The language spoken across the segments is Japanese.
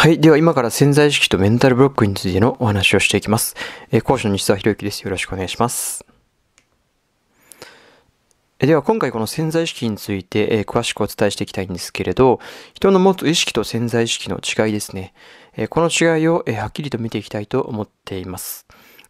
はい。では今から潜在意識とメンタルブロックについてのお話をしていきます。えー、講師の西澤博之です。よろしくお願いします。では今回この潜在意識について、えー、詳しくお伝えしていきたいんですけれど、人の持つ意識と潜在意識の違いですね。えー、この違いを、えー、はっきりと見ていきたいと思っています。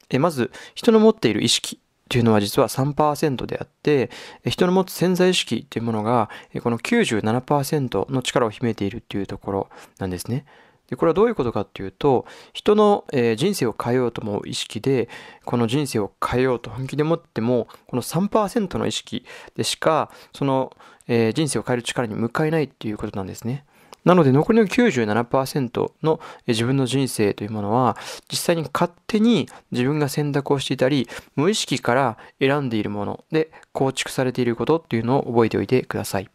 えまず、人の持っている意識というのは実は3%であって、人の持つ潜在意識というものが、この97%の力を秘めているというところなんですね。でこれはどういうことかっていうと人の、えー、人生を変えようとも意識でこの人生を変えようと本気で持ってもこの3%の意識でしかその、えー、人生を変える力に向かえないっていうことなんですね。なので残りの97%の自分の人生というものは実際に勝手に自分が選択をしていたり無意識から選んでいるもので構築されていることっていうのを覚えておいてください。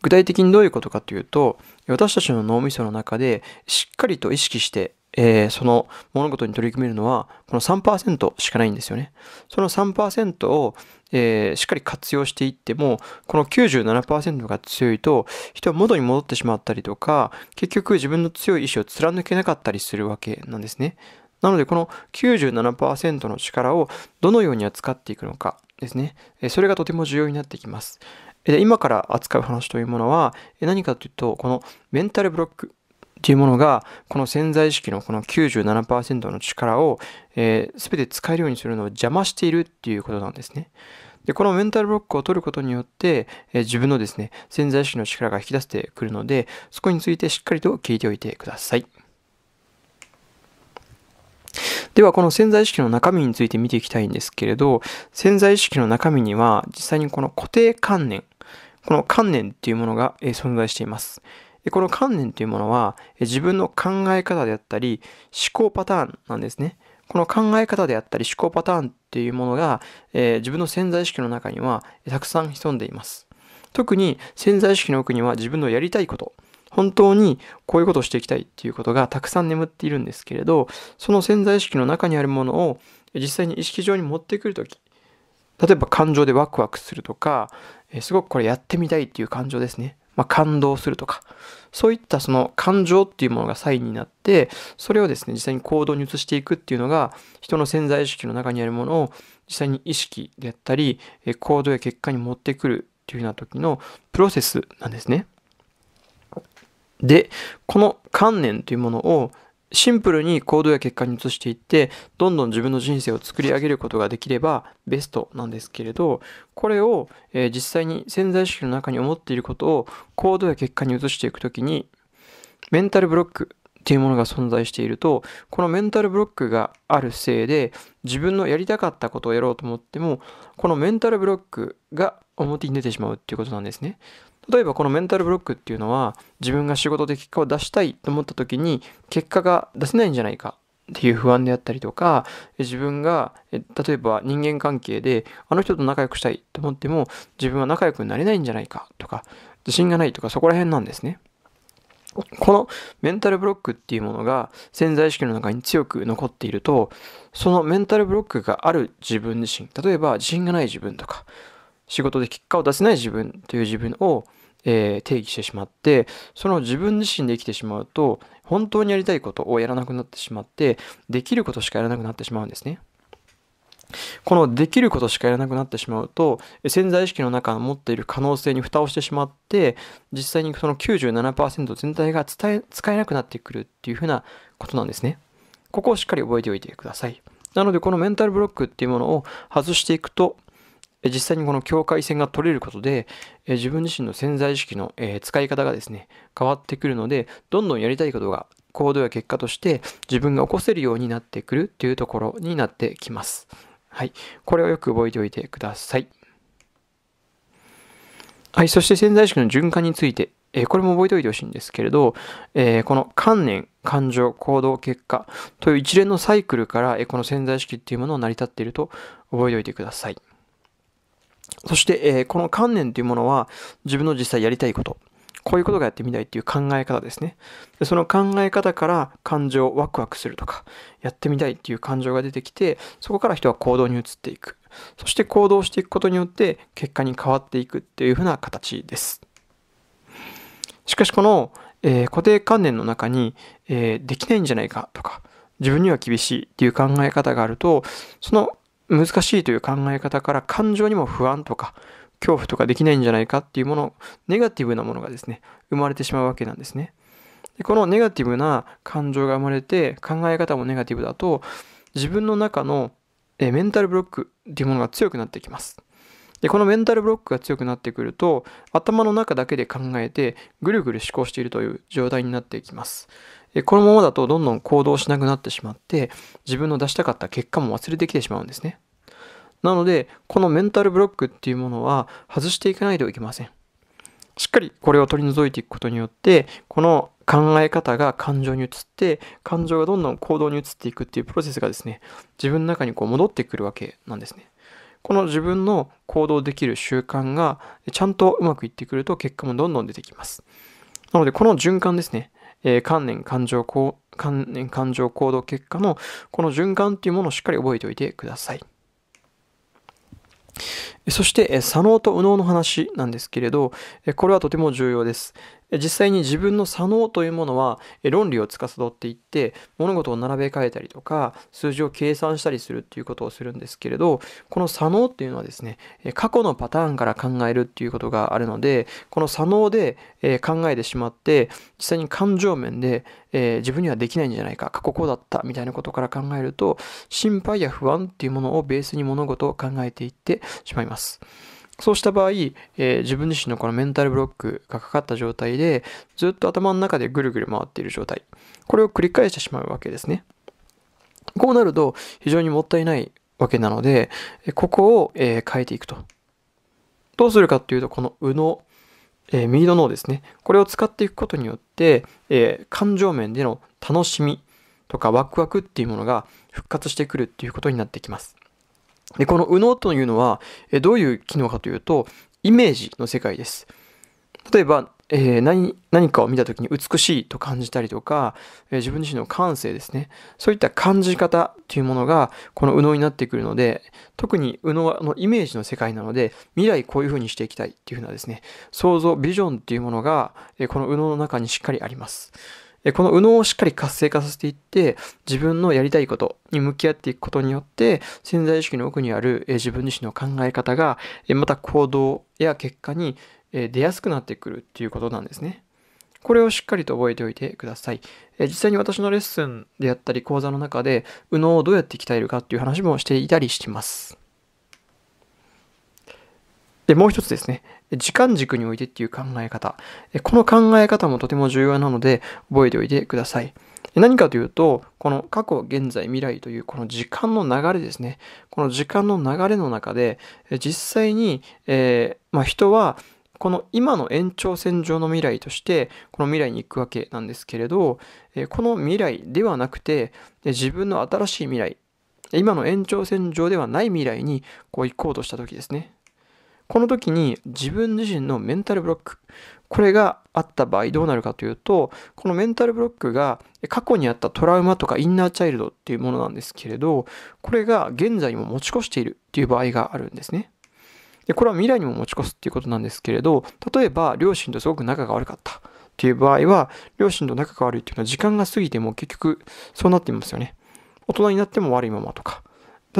具体的にどういうことかというと私たちの脳みその中でしっかりと意識して、えー、その物事に取り組めるのはこの3%しかないんですよね。その3%を、えー、しっかり活用していってもこの97%が強いと人は元に戻ってしまったりとか結局自分の強い意志を貫けなかったりするわけなんですね。なのでこの97%の力をどのように扱っていくのかですね。それがとても重要になってきます。今から扱う話というものは、何かというと、このメンタルブロックというものが、この潜在意識のこの97%の力を、えー、全て使えるようにするのを邪魔しているっていうことなんですね。で、このメンタルブロックを取ることによって、えー、自分のですね、潜在意識の力が引き出してくるので、そこについてしっかりと聞いておいてください。では、この潜在意識の中身について見ていきたいんですけれど、潜在意識の中身には、実際にこの固定観念、この観念っていうものが存在しています。この観念というものは自分の考え方であったり思考パターンなんですね。この考え方であったり思考パターンっていうものが、自分の潜在意識の中にはたくさん潜んでいます。特に潜在意識の奥には自分のやりたいこと、本当にこういうことをしていきたいっていうことがたくさん眠っているんですけれど、その潜在意識の中にあるものを実際に意識上に持ってくるとき、例えば感情でワクワクするとか、えすごくこれやってみたいっていう感情ですね。まあ、感動するとか、そういったその感情っていうものがサインになって、それをですね、実際に行動に移していくっていうのが、人の潜在意識の中にあるものを実際に意識であったり、え行動や結果に持ってくるっていうような時のプロセスなんですね。で、この観念というものをシンプルに行動や結果に移していって、どんどん自分の人生を作り上げることができればベストなんですけれど、これを、えー、実際に潜在意識の中に思っていることを行動や結果に移していくときに、メンタルブロックっていうものが存在していると、このメンタルブロックがあるせいで、自分のやりたかったことをやろうと思っても、このメンタルブロックが表に出てしまうっていうことなんですね。例えばこのメンタルブロックっていうのは自分が仕事で結果を出したいと思った時に結果が出せないんじゃないかっていう不安であったりとか自分が例えば人間関係であの人と仲良くしたいと思っても自分は仲良くなれないんじゃないかとか自信がないとかそこら辺なんですね。このメンタルブロックっていうものが潜在意識の中に強く残っているとそのメンタルブロックがある自分自身例えば自信がない自分とか仕事で結果を出せない自分という自分を、えー、定義してしまってその自分自身で生きてしまうと本当にやりたいことをやらなくなってしまってできることしかやらなくなってしまうんですね。このできることしかやらなくなってしまうと潜在意識の中の持っている可能性に蓋をしてしまって実際にその97%全体が伝え使えなくなってくるっていうふうなことなんですね。ここをしっかり覚えておいてください。なのでこのメンタルブロックっていうものを外していくと実際にこの境界線が取れることで、自分自身の潜在意識の使い方がですね、変わってくるので、どんどんやりたいことが行動や結果として自分が起こせるようになってくるっていうところになってきます。はい。これをよく覚えておいてください。はい。そして潜在意識の循環について、えこれも覚えておいてほしいんですけれど、えこの観念、感情、行動、結果という一連のサイクルから、えこの潜在意識っていうものを成り立っていると覚えておいてください。そして、えー、この観念というものは自分の実際やりたいこと、こういうことがやってみたいっていう考え方ですね。でその考え方から感情、ワクワクするとか、やってみたいっていう感情が出てきて、そこから人は行動に移っていく。そして行動していくことによって結果に変わっていくっていうふうな形です。しかしこの、えー、固定観念の中に、えー、できないんじゃないかとか、自分には厳しいっていう考え方があると、その難しいという考え方から感情にも不安とか恐怖とかできないんじゃないかっていうものネガティブなものがですね生まれてしまうわけなんですねでこのネガティブな感情が生まれて考え方もネガティブだと自分の中のえメンタルブロックっていうものが強くなってきますでこのメンタルブロックが強くなってくると頭の中だけで考えてぐるぐる思考しているという状態になっていきますこのままだとどんどん行動しなくなってしまって自分の出したかった結果も忘れてきてしまうんですねなので、このメンタルブロックっていうものは外していかないといけません。しっかりこれを取り除いていくことによって、この考え方が感情に移って、感情がどんどん行動に移っていくっていうプロセスがですね、自分の中にこう戻ってくるわけなんですね。この自分の行動できる習慣がちゃんとうまくいってくると結果もどんどん出てきます。なので、この循環ですね。えー、観念、感情、観念、感情、行動、結果のこの循環っていうものをしっかり覚えておいてください。そして、左脳と右脳の話なんですけれど、これはとても重要です。実際に自分の左脳というものは論理を司っていって物事を並べ替えたりとか数字を計算したりするっていうことをするんですけれどこの左脳っていうのはですね過去のパターンから考えるっていうことがあるのでこの左脳で考えてしまって実際に感情面で自分にはできないんじゃないか過去こうだったみたいなことから考えると心配や不安っていうものをベースに物事を考えていってしまいます。そうした場合、えー、自分自身のこのメンタルブロックがかかった状態で、ずっと頭の中でぐるぐる回っている状態。これを繰り返してしまうわけですね。こうなると、非常にもったいないわけなので、ここを、え変えていくと。どうするかっていうと、この右脳、えー、右の脳ですね。これを使っていくことによって、えー、感情面での楽しみとかワクワクっていうものが復活してくるっていうことになってきます。で、この右脳というのは、えどういう機能かというと、イメージの世界です。例えば、えー、何何かを見た時に美しいと感じたりとか、えー、自分自身の感性ですねそういった感じ方というものがこの右脳になってくるので特に右脳のイメージの世界なので未来こういうふうにしていきたいっていうふうなですね想像ビジョンっていうものが、えー、この右脳の中にしっかりありますこの右脳をしっかり活性化させていって、自分のやりたいことに向き合っていくことによって、潜在意識の奥にある自分自身の考え方が、また行動や結果に出やすくなってくるっていうことなんですね。これをしっかりと覚えておいてください。え実際に私のレッスンであったり講座の中で、右脳をどうやって鍛えるかっていう話もしていたりしてます。で、もう一つですね。時間軸においてっていう考え方。この考え方もとても重要なので、覚えておいてください。何かというと、この過去、現在、未来というこの時間の流れですね。この時間の流れの中で、実際に、えー、まあ、人は、この今の延長線上の未来としてこの未来に行くわけなんですけれどこの未来ではなくて自分の新しい未来今の延長線上ではない未来にこう行こうとした時ですねこの時に自分自身のメンタルブロック、これがあった場合どうなるかというと、このメンタルブロックが過去にあったトラウマとかインナーチャイルドっていうものなんですけれど、これが現在にも持ち越しているっていう場合があるんですね。で、これは未来にも持ち越すっていうことなんですけれど、例えば両親とすごく仲が悪かった。っていう場合は、両親と仲が悪いっていうのは時間が過ぎても結局そうなっていますよね。大人になっても悪いままとか、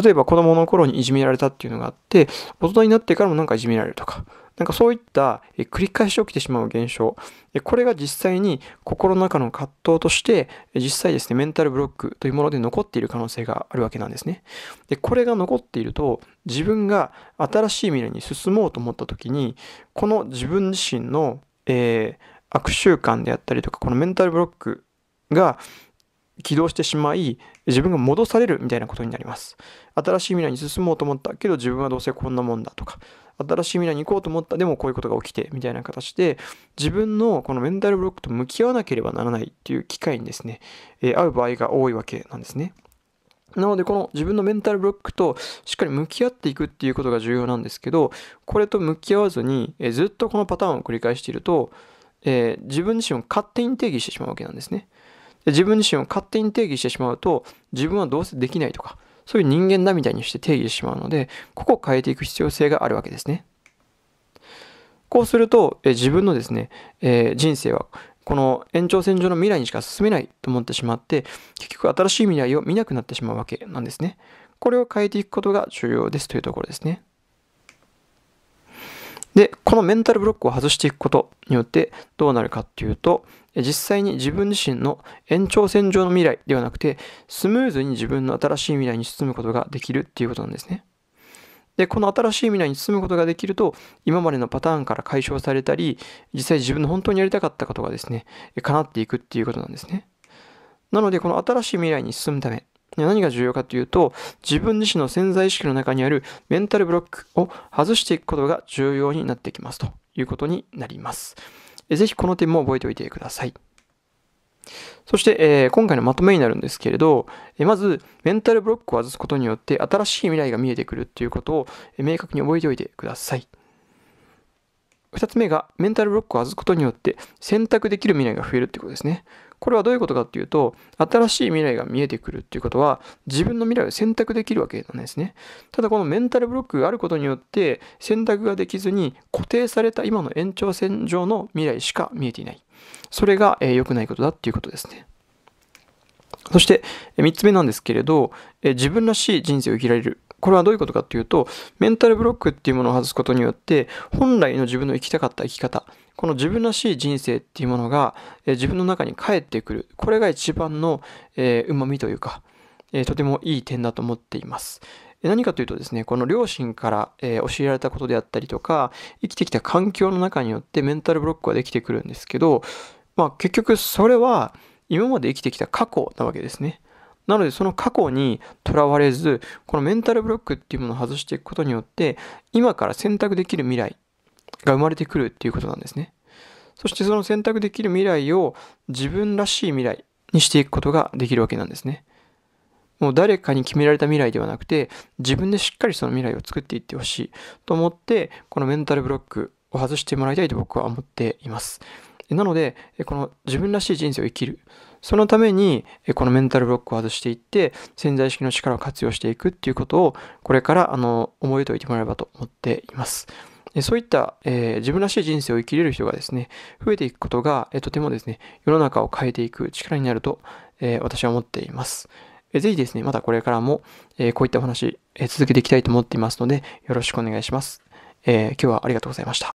例えば子供の頃にいじめられたっていうのがあって、大人になってからもなんかいじめられるとか、なんかそういった繰り返し起きてしまう現象、これが実際に心の中の葛藤として、実際ですね、メンタルブロックというもので残っている可能性があるわけなんですね。で、これが残っていると、自分が新しい未来に進もうと思った時に、この自分自身の、えー、悪習慣であったりとか、このメンタルブロックが起動してしまい自分が戻されるみたいなことになります新しい未来に進もうと思ったけど自分はどうせこんなもんだとか新しい未来に行こうと思ったでもこういうことが起きてみたいな形で自分のこのメンタルブロックと向き合わなければならないっていう機会にですね、えー、会う場合が多いわけなんですねなのでこの自分のメンタルブロックとしっかり向き合っていくっていうことが重要なんですけどこれと向き合わずに、えー、ずっとこのパターンを繰り返していると、えー、自分自身を勝手に定義してしまうわけなんですね自分自身を勝手に定義してしまうと自分はどうせできないとかそういう人間だみたいにして定義してしまうのでここを変えていく必要性があるわけですね。こうすると、え自分のですね、えー、人生はこの延長線上の未来にしか進めないと思ってしまって結局新しい未来を見なくなってしまうわけなんですね。これを変えていくことが重要ですというところですね。で、このメンタルブロックを外していくことによってどうなるかっていうと、実際に自分自身の延長線上の未来ではなくて、スムーズに自分の新しい未来に進むことができるっていうことなんですね。で、この新しい未来に進むことができると、今までのパターンから解消されたり、実際自分の本当にやりたかったことがですね、叶っていくっていうことなんですね。なので、この新しい未来に進むため、何が重要かというと、自分自身の潜在意識の中にあるメンタルブロックを外していくことが重要になってきますということになります。ぜひこの点も覚えておいてください。そして、えー、今回のまとめになるんですけれど、えー、まず、メンタルブロックを外すことによって、新しい未来が見えてくるということを、えー、明確に覚えておいてください。2つ目が、メンタルブロックを外すことによって、選択できる未来が増えるということですね。これはどういうことかっていうと、新しい未来が見えてくるっていうことは、自分の未来を選択できるわけなんですね。ただこのメンタルブロックがあることによって、選択ができずに固定された今の延長線上の未来しか見えていない。それが良、えー、くないことだっていうことですね。そして、3つ目なんですけれど、自分らしい人生を生きられるこれはどういうことかっていうと、メンタルブロックっていうものを外すことによって、本来の自分の生きたかった生き方、この自分らしい人生っていうものが、え自分の中に返ってくる。これが一番の、えー、旨味というか、えー、とてもいい点だと思っています。何かというとですね、この両親から、えー、教えられたことであったりとか、生きてきた環境の中によってメンタルブロックはできてくるんですけど、まあ結局それは今まで生きてきた過去なわけですね。なのでその過去にとらわれず、このメンタルブロックっていうものを外していくことによって、今から選択できる未来が生まれてくるっていうことなんですね。そしてその選択できる未来を自分らしい未来にしていくことができるわけなんですね。もう誰かに決められた未来ではなくて、自分でしっかりその未来を作っていってほしいと思って、このメンタルブロックを外してもらいたいと僕は思っています。なので、この自分らしい人生を生きる。そのために、このメンタルブロックを外していって、潜在意識の力を活用していくっていうことを、これから、あの、思いといてもらえればと思っています。そういった、えー、自分らしい人生を生きれる人がですね、増えていくことが、えー、とてもですね、世の中を変えていく力になると、えー、私は思っています。えー、ぜひですね、またこれからも、えー、こういったお話、えー、続けていきたいと思っていますので、よろしくお願いします。えー、今日はありがとうございました。